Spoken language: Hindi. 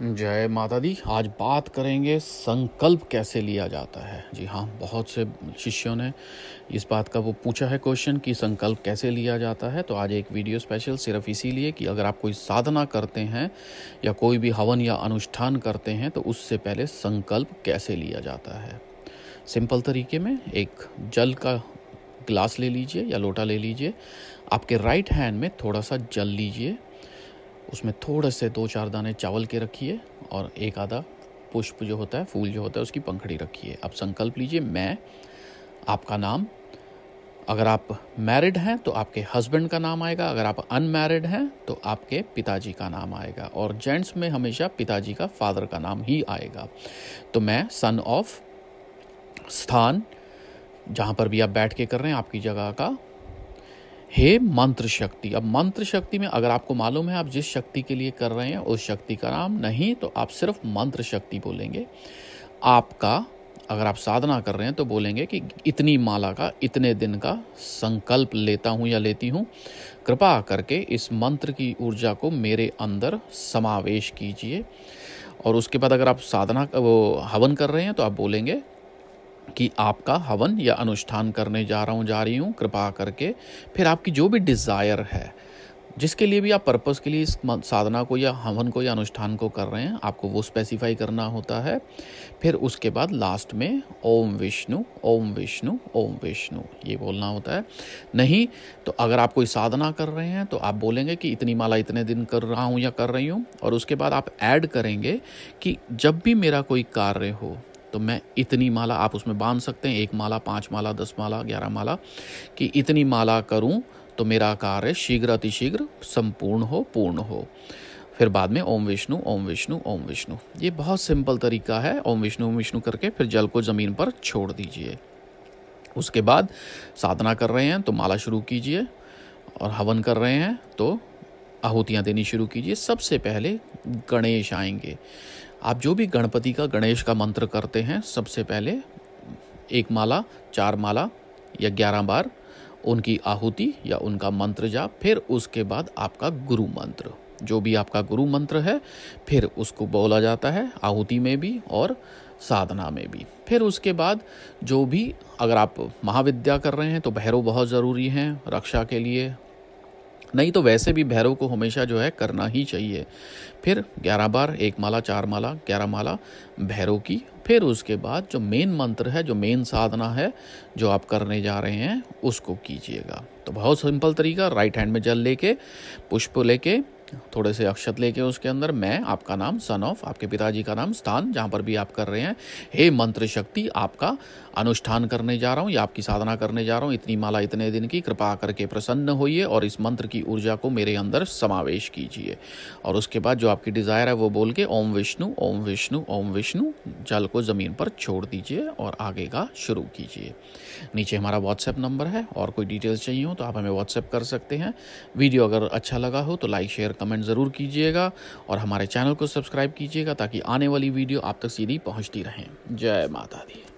जय माता दी आज बात करेंगे संकल्प कैसे लिया जाता है जी हाँ बहुत से शिष्यों ने इस बात का वो पूछा है क्वेश्चन कि संकल्प कैसे लिया जाता है तो आज एक वीडियो स्पेशल सिर्फ इसीलिए कि अगर आप कोई साधना करते हैं या कोई भी हवन या अनुष्ठान करते हैं तो उससे पहले संकल्प कैसे लिया जाता है सिंपल तरीके में एक जल का ग्लास ले लीजिए या लोटा ले लीजिए आपके राइट हैंड में थोड़ा सा जल लीजिए उसमें थोड़े से दो चार दाने चावल के रखिए और एक आधा पुष्प जो होता है फूल जो होता है उसकी पंखड़ी रखिए आप संकल्प लीजिए मैं आपका नाम अगर आप मैरिड हैं तो आपके हस्बैंड का नाम आएगा अगर आप अनमैरिड हैं तो आपके पिताजी का नाम आएगा और जेंट्स में हमेशा पिताजी का फादर का नाम ही आएगा तो मैं सन ऑफ स्थान जहाँ पर भी आप बैठ के कर रहे हैं आपकी जगह का हे मंत्र शक्ति अब मंत्र शक्ति में अगर आपको मालूम है आप जिस शक्ति के लिए कर रहे हैं उस शक्ति का नाम नहीं तो आप सिर्फ मंत्र शक्ति बोलेंगे आपका अगर आप साधना कर रहे हैं तो बोलेंगे कि इतनी माला का इतने दिन का संकल्प लेता हूँ या लेती हूँ कृपा करके इस मंत्र की ऊर्जा को मेरे अंदर समावेश कीजिए और उसके बाद अगर आप साधना वो हवन कर रहे हैं तो आप बोलेंगे कि आपका हवन या अनुष्ठान करने जा रहा हूँ जा रही हूँ कृपा करके फिर आपकी जो भी डिज़ायर है जिसके लिए भी आप पर्पस के लिए इस साधना को या हवन को या अनुष्ठान को कर रहे हैं आपको वो स्पेसिफाई करना होता है फिर उसके बाद लास्ट में ओम विष्णु ओम विष्णु ओम विष्णु ये बोलना होता है नहीं तो अगर आप कोई साधना कर रहे हैं तो आप बोलेंगे कि इतनी माला इतने दिन कर रहा हूँ या कर रही हूँ और उसके बाद आप ऐड करेंगे कि जब भी मेरा कोई कार्य हो तो मैं इतनी माला आप उसमें बांध सकते हैं एक माला पाँच माला दस माला ग्यारह माला कि इतनी माला करूं तो मेरा कार्य शीघ्र अतिशीघ्र संपूर्ण हो पूर्ण हो फिर बाद में ओम विष्णु ओम विष्णु ओम विष्णु ये बहुत सिंपल तरीका है ओम विष्णु ओम विष्णु करके फिर जल को ज़मीन पर छोड़ दीजिए उसके बाद साधना कर रहे हैं तो माला शुरू कीजिए और हवन कर रहे हैं तो आहुतियाँ देनी शुरू कीजिए सबसे पहले गणेश आएंगे आप जो भी गणपति का गणेश का मंत्र करते हैं सबसे पहले एक माला चार माला या ग्यारह बार उनकी आहुति या उनका मंत्र जाप फिर उसके बाद आपका गुरु मंत्र जो भी आपका गुरु मंत्र है फिर उसको बोला जाता है आहुति में भी और साधना में भी फिर उसके बाद जो भी अगर आप महाविद्या कर रहे हैं तो भैरव बहुत ज़रूरी हैं रक्षा के लिए नहीं तो वैसे भी भैरव को हमेशा जो है करना ही चाहिए फिर ग्यारह बार एक माला चार माला ग्यारह माला भैरव की फिर उसके बाद जो मेन मंत्र है जो मेन साधना है जो आप करने जा रहे हैं उसको कीजिएगा तो बहुत सिंपल तरीका राइट हैंड में जल लेके पुष्प लेके थोड़े से अक्षत लेके उसके अंदर मैं आपका नाम सन ऑफ आपके पिताजी का नाम स्थान जहाँ पर भी आप कर रहे हैं हे मंत्र शक्ति आपका अनुष्ठान करने जा रहा हूँ या आपकी साधना करने जा रहा हूँ इतनी माला इतने दिन की कृपा करके प्रसन्न होइए और इस मंत्र की ऊर्जा को मेरे अंदर समावेश कीजिए और उसके बाद जो आपकी डिज़ायर है वो बोल के ओम विष्णु ओम विष्णु ओम विष्णु जल को ज़मीन पर छोड़ दीजिए और आगे का शुरू कीजिए नीचे हमारा व्हाट्सएप नंबर है और कोई डिटेल्स चाहिए हो तो आप हमें व्हाट्सएप कर सकते हैं वीडियो अगर अच्छा लगा हो तो लाइक शेयर कमेंट ज़रूर कीजिएगा और हमारे चैनल को सब्सक्राइब कीजिएगा ताकि आने वाली वीडियो आप तक सीधी पहुँचती रहें जय माता दी